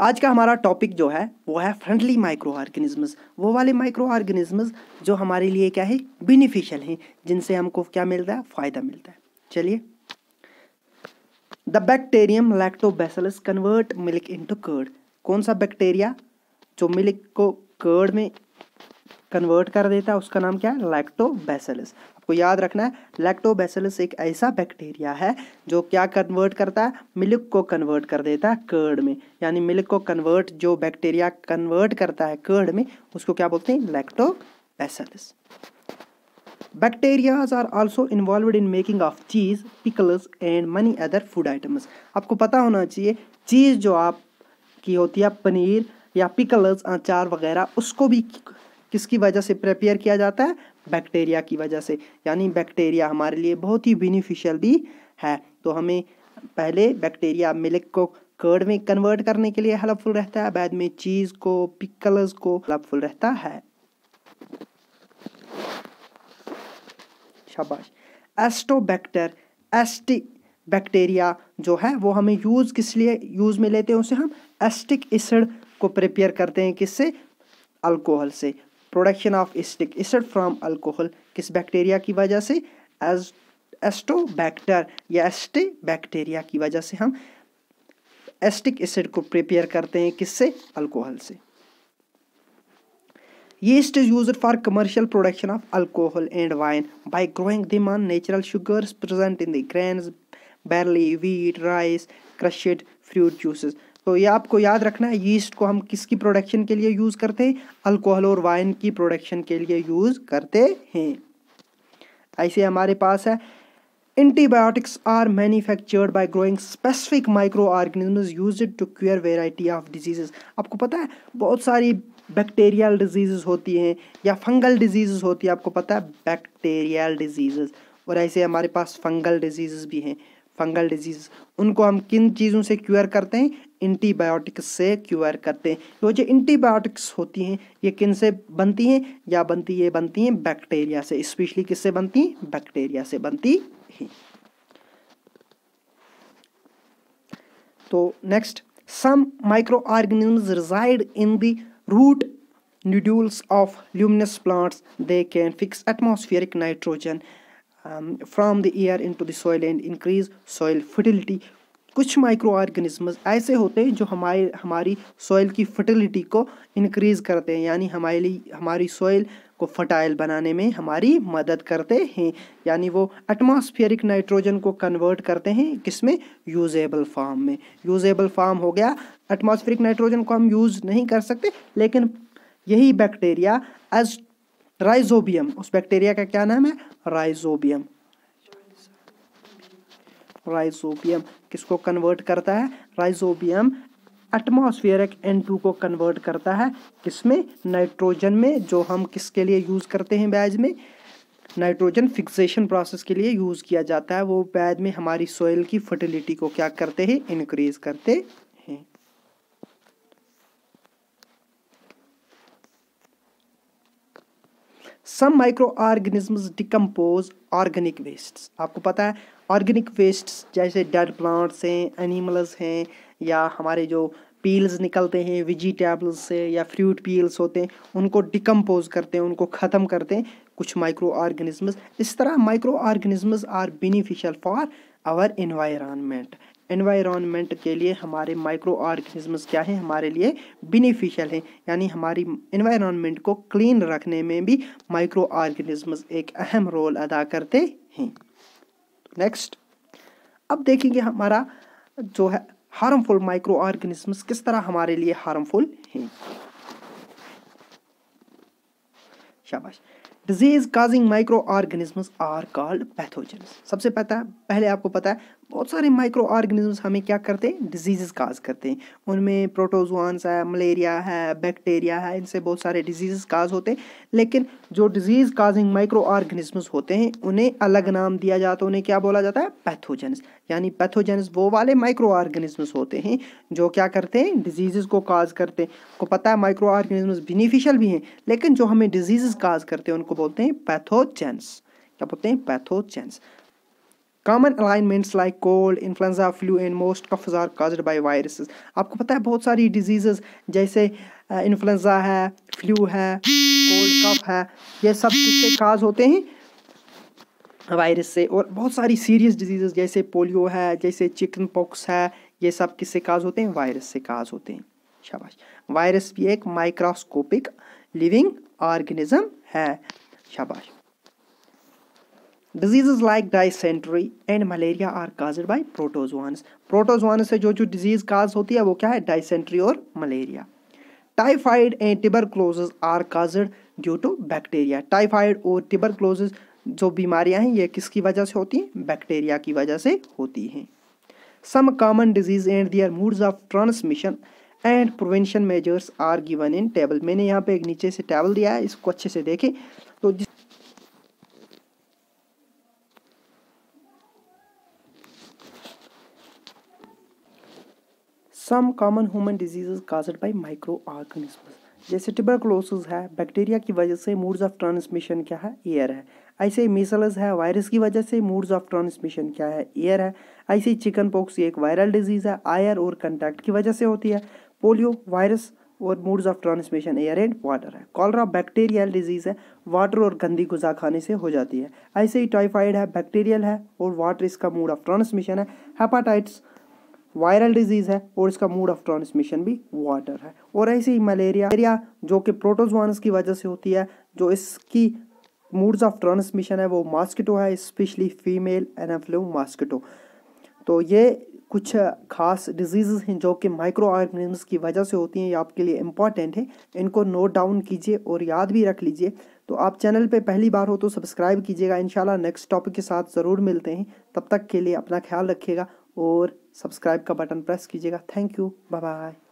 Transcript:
आज का हमारा टॉपिक जो है वो है फ्रेंडली माइक्रो ऑर्गेनिज्म वो वाले माइक्रो ऑर्गेनिज्म जो हमारे लिए क्या है बेनिफिशियल हैं जिनसे हमको क्या मिलता है फ़ायदा मिलता है चलिए the bacterium lactobacillus convert milk into curd कौन सा बैक्टीरिया जो मिल्क को कर्ड में कन्वर्ट कर देता है उसका नाम क्या है लैक्टोबैसलस आपको याद रखना है लैक्टोबैसिलस एक ऐसा बैक्टीरिया है जो क्या कन्वर्ट करता है मिल्क को कन्वर्ट कर देता है कर्ड में यानी मिल्क को कन्वर्ट जो बैक्टीरिया कन्वर्ट करता है कर्ड में उसको क्या बोलते हैं lactobacillus bacterias are also involve in making of cheese pickles and many other food items आपको पता होना चाहिए चीज़ जो आप की होती है पनीर या पिकल्स अचार वगैरह उसको भी किसकी वजह से प्रिपेयर किया जाता है बैक्टीरिया की वजह से यानी बैक्टीरिया हमारे लिए बहुत ही बेनिफिशियल भी है तो हमें पहले बैक्टीरिया मिल्क को कर्ड में कन्वर्ट करने के लिए हेल्पफुल रहता है बाद में चीज़ को पिकल्स को हेल्पफुल रहता है शाबाश एस्टोबैक्टर एस्टिक बैक्टीरिया जो है वो हमें यूज़ किस लिए यूज़ में लेते हैं उसे हम एस्टिक एसिड को प्रिपेयर करते हैं किससे अल्कोहल से production of acetic acid from alcohol किस बैक्टीरिया की वजह से एज एस्टोबैक्टर या एस्टे बैक्टीरिया की वजह से हम एस्टिक एसिड को प्रिपेयर करते हैं किससे अल्कोहल से yeast is use for commercial production of alcohol and wine by growing the मान natural sugars present in the grains barley wheat rice crushed fruit juices तो ये आपको याद रखना है यीस्ट को हम किसकी प्रोडक्शन के लिए यूज़ करते हैं अल्कोहल और वाइन की प्रोडक्शन के लिए यूज़ करते हैं ऐसे हमारे पास है are manufactured by growing specific micro microorganisms used to cure variety of diseases आपको पता है बहुत सारी बैक्टीरियल डिजीजेस होती हैं या फंगल डिजीज़ होती है आपको पता है बैक्टीरियल डिजीजेस और ऐसे हमारे पास फंगल डिजीज़ भी हैं फंगल डिजीज उनको हम किन चीज़ों से क्योर करते हैं एंटीबायोटिक्स से क्योर करते हैं तो जो एंटीबायोटिक्स होती हैं ये किन से बनती हैं या बनती ये बनती हैं बैक्टीरिया से स्पेशली किससे बनती हैं बैक्टीरिया से बनती हैं तो next some microorganisms reside in the root nodules of leguminous plants they can fix atmospheric nitrogen um, from the air into the soil and increase soil fertility कुछ microorganism ऐसे होते हैं जो हमारे हमारी सॉइल की fertility को increase करते हैं यानी हमारे लिए हमारी सॉइल को फर्टाइल बनाने में हमारी मदद करते हैं यानी वो एटमॉस्फेरिक नाइट्रोजन को कन्वर्ट करते हैं किसमें यूजेबल फार्म में यूजेबल फार्म हो गया एटमॉस्फेरिक नाइट्रोजन को हम यूज़ नहीं कर सकते लेकिन यही बैक्टीरिया एज राइजोबियम उस बैक्टीरिया का क्या नाम है राइजोबियम राइजोबियम किसको कन्वर्ट करता है राइजोबियम एटमोसफियरिक एन टू को कन्वर्ट करता है किसमें नाइट्रोजन में जो हम किसके लिए यूज़ करते हैं बैज में नाइट्रोजन फिक्सेशन प्रोसेस के लिए यूज़ किया जाता है वो बैज में हमारी सोइल की फर्टिलिटी को क्या करते हैं इंक्रीज़ करते some microorganisms decompose organic wastes आपको पता है ऑर्गेनिक वेस्ट्स जैसे डेड प्लांट्स हैं एनिमल्स हैं या हमारे जो पील्स निकलते हैं वेजिटेबल्स से या फ्रूट पील्स होते हैं उनको डिकम्पोज करते हैं उनको ख़त्म करते हैं कुछ माइक्रो ऑर्गेनिजम्स इस तरह microorganisms are beneficial for our environment environment के लिए हमारे माइक्रो ऑर्गेनिजम्स क्या हैं हमारे लिए बेनिफिशियल हैं यानी हमारी एनवायरनमेंट को क्लीन रखने में भी माइक्रो ऑर्गेनिजम्स एक अहम रोल अदा करते हैं नेक्स्ट अब देखेंगे हमारा जो है हार्मफुल माइक्रो ऑर्गेनिजम्स किस तरह हमारे लिए हार्मफुल हैं शाबाश disease causing microorganisms are called pathogens सबसे पता पहले आपको पता है बहुत सारे माइक्रो ऑर्गेनिजम्स हमें क्या करते हैं डिजीज़ काज करते हैं उनमें प्रोटोजुआंस है मलेरिया है बैक्टीरिया है इनसे बहुत सारे डिजीज़ काज होते हैं लेकिन जो डिजीज़ काजिंग माइक्रो ऑर्गेनिजम्स होते हैं उन्हें अलग नाम दिया जाता है उन्हें क्या बोला जाता है पैथोजेंस यानी पैथोजेंस वो वाले माइक्रो ऑर्गेनिजम्स होते हैं जो क्या करते हैं डिजीज़ को काज करते हैं आपको पता है माइक्रो ऑर्गेनिजम्स बेनिफिशियल भी हैं लेकिन जो हमें डिजीज़ काज करते हैं उनको बोलते हैं पैथोजेंस क्या बोलते हैं pathogens common ailments like cold influenza flu and most coughs are caused by viruses आपको पता है बहुत सारी डिजीज़ जैसे इन्फ्लुएंजा uh, है फ्लू है कोल्ड कफ है ये सब किससे काज होते हैं वायरस से और बहुत सारी सीरियस डिजीज़ जैसे पोलियो है जैसे चिकन पॉक्स है ये सब किससे काज होते हैं वायरस से काज होते हैं शाबाश वायरस भी एक माइक्रोस्कोपिक लिविंग ऑर्गेनिज्म है शाबाश diseases like dysentery and malaria are caused by protozoans protozoan से जो जो डिजीज़ काज होती है वो क्या है डाइसेंट्री और मलेरिया टाइफाइड एंड क्लोज are caused due to bacteria typhoid और क्लोज जो बीमारियां हैं ये किसकी वजह से होती हैं बैक्टीरिया की वजह से होती हैं some common diseases and their modes of transmission and prevention measures are given in table मैंने यहाँ पे एक नीचे से टेबल दिया है इसको अच्छे से देखें some common human diseases caused by microorganism जैसे ट्यूबरक्लोसिस है बैक्टीरिया की वजह से मूड्स ऑफ ट्रांसमिशन क्या है एयर है ऐसे ही मिसल्स है वायरस की वजह से मूड्स ऑफ ट्रांसमिशन क्या है एयर है ऐसे ही चिकन पॉक्स एक वायरल डिजीज है आयर और कंटैक्ट की वजह से होती है पोलियो वायरस और modes of transmission air and water है कॉलरा बैक्टीरियल डिजीज़ है वाटर और गंदी गुजा खाने से हो जाती है ऐसे ही टाइफाइड है बैक्टीरियल है और वाटर इसका मूड ऑफ ट्रांसमिशन है हेपाटाइट्स वायरल डिजीज़ है और इसका मूड ऑफ ट्रांसमिशन भी वाटर है और ऐसे ही मलेरिया मलेरिया जो कि प्रोटोजोन्स की वजह से होती है जो इसकी मूड्स ऑफ ट्रांसमिशन है वो मास्किटो है स्पेशली फीमेल एनाफ्लो मास्किटो तो ये कुछ खास डिजीज़ हैं जो कि माइक्रो ऑर्गेनिजम्स की वजह से होती हैं ये आपके लिए इंपॉर्टेंट है इनको नोट डाउन कीजिए और याद भी रख लीजिए तो आप चैनल पे पहली बार हो तो सब्सक्राइब कीजिएगा इंशाल्लाह नेक्स्ट टॉपिक के साथ ज़रूर मिलते हैं तब तक के लिए अपना ख्याल रखिएगा और सब्सक्राइब का बटन प्रेस कीजिएगा थैंक यू बाय बाय